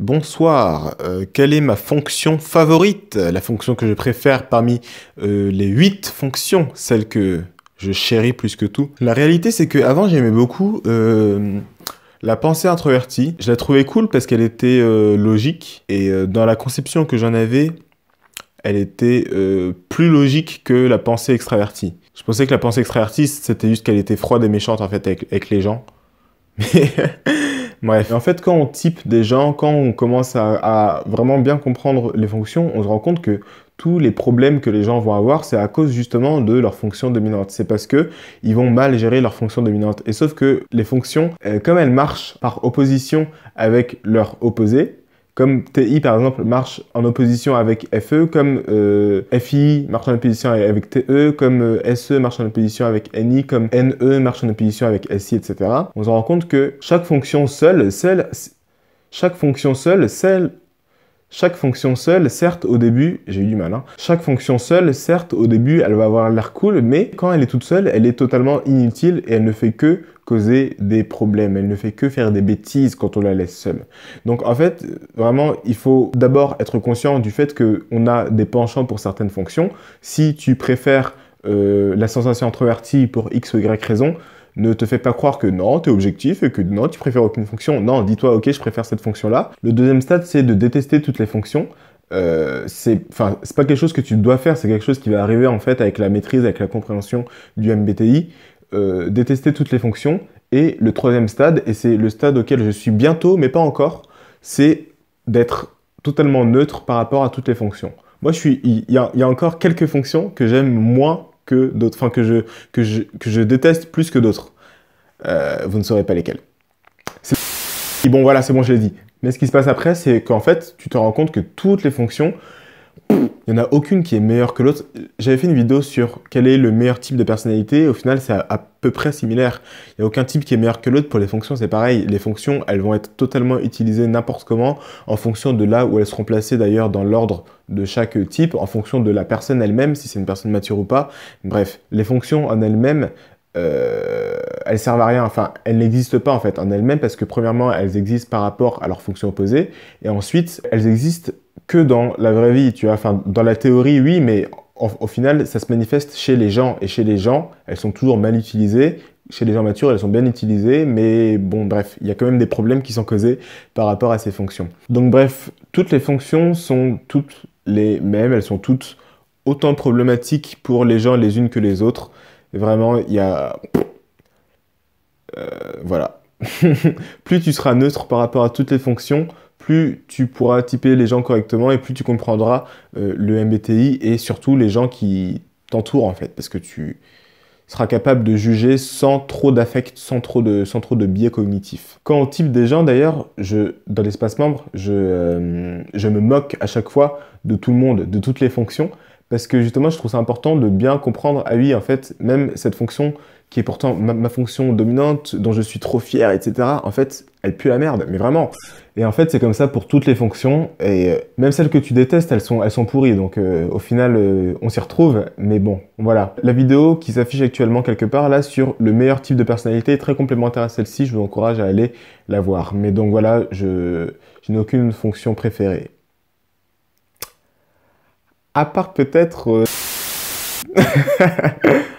Bonsoir, euh, quelle est ma fonction favorite La fonction que je préfère parmi euh, les 8 fonctions, celle que je chéris plus que tout. La réalité c'est que avant j'aimais beaucoup euh, la pensée introvertie. Je la trouvais cool parce qu'elle était logique et dans la conception que j'en avais, elle était plus logique que la pensée extravertie. Je pensais que la pensée extravertie c'était juste qu'elle était froide et méchante en fait avec, avec les gens. Mais en fait, quand on type des gens, quand on commence à, vraiment bien comprendre les fonctions, on se rend compte que tous les problèmes que les gens vont avoir, c'est à cause justement de leurs fonction dominantes. C'est parce qu'ils vont mal gérer leurs fonctions dominantes. Et sauf que les fonctions, euh, comme elles marchent par opposition avec leur opposé, comme TI par exemple marche en opposition avec FE, comme euh, FI marche en opposition avec TE, comme euh, SE marche en opposition avec NI, comme NE marche en opposition avec SI, etc. On se rend compte que chaque fonction seule, celle, chaque fonction seule, celle chaque fonction seule, certes au début, j'ai eu du mal, hein, chaque fonction seule, certes au début, elle va avoir l'air cool, mais quand elle est toute seule, elle est totalement inutile et elle ne fait que causer des problèmes, elle ne fait que faire des bêtises quand on la laisse seule. Donc en fait, vraiment, il faut d'abord être conscient du fait qu'on a des penchants pour certaines fonctions. Si tu préfères euh, la sensation introvertie pour x ou y raison, ne te fais pas croire que non, t'es objectif et que non, tu préfères aucune fonction. Non, dis-toi, ok, je préfère cette fonction-là. Le deuxième stade, c'est de détester toutes les fonctions. Euh, Ce c'est pas quelque chose que tu dois faire c'est quelque chose qui va arriver en fait avec la maîtrise avec la compréhension du MBTI euh, détester toutes les fonctions et le troisième stade et c'est le stade auquel je suis bientôt mais pas encore c'est d'être totalement neutre par rapport à toutes les fonctions moi je suis il y, a encore quelques fonctions que j'aime moins que d'autres, enfin que je, que, je, déteste plus que d'autres. Euh, vous ne saurez pas lesquels. bon voilà, c'est bon, je l'ai dit. Mais ce qui se passe après, c'est qu'en fait, tu te rends compte que toutes les fonctions il n'y en a aucune qui est meilleure que l'autre. J'avais fait une vidéo sur quel est le meilleur type de personnalité. Au final, c'est à, peu près similaire. Il n'y a aucun type qui est meilleur que l'autre. Pour les fonctions, c'est pareil. Les fonctions, elles vont être totalement utilisées n'importe comment, en fonction de là où elles seront placées d'ailleurs dans l'ordre de chaque type, en fonction de la personne elle-même, si c'est une personne mature ou pas. Bref, les fonctions en elles-mêmes, euh, elles servent à rien, enfin elles n'existent pas en fait en elles-mêmes parce que premièrement elles existent par rapport à leur fonction opposée et ensuite elles existent que dans la vraie vie, tu vois, enfin dans la théorie oui mais au, au final ça se manifeste chez les gens et chez les gens elles sont toujours mal utilisées, chez les gens matures elles sont bien utilisées mais bon bref il y a quand même des problèmes qui sont causés par rapport à ces fonctions. Donc bref toutes les fonctions sont toutes les mêmes, elles sont toutes autant problématiques pour les gens les unes que les autres. Vraiment, il y a... Euh, voilà. plus tu seras neutre par rapport à toutes les fonctions, plus tu pourras typer les gens correctement et plus tu comprendras euh, le MBTI et surtout les gens qui t'entourent en fait, parce que tu seras capable de juger sans trop d'affect, sans, trop de, trop de biais cognitifs. Quand on type des gens d'ailleurs, je, dans l'espace membre, je, euh, je me moque à chaque fois de tout le monde, de toutes les fonctions, parce que justement, je trouve ça important de bien comprendre, ah oui, en fait, même cette fonction qui est pourtant ma, fonction dominante, dont je suis trop fier, etc., en fait, elle pue la merde, mais vraiment. Et en fait, c'est comme ça pour toutes les fonctions, et euh, même celles que tu détestes, elles sont, elles sont pourries, donc euh, au final, euh, on s'y retrouve, mais bon, voilà. La vidéo qui s'affiche actuellement quelque part, là, sur le meilleur type de personnalité, est très complémentaire à celle-ci, je vous encourage à aller la voir. Mais donc voilà, je n'ai aucune fonction préférée. À part peut-être... Euh,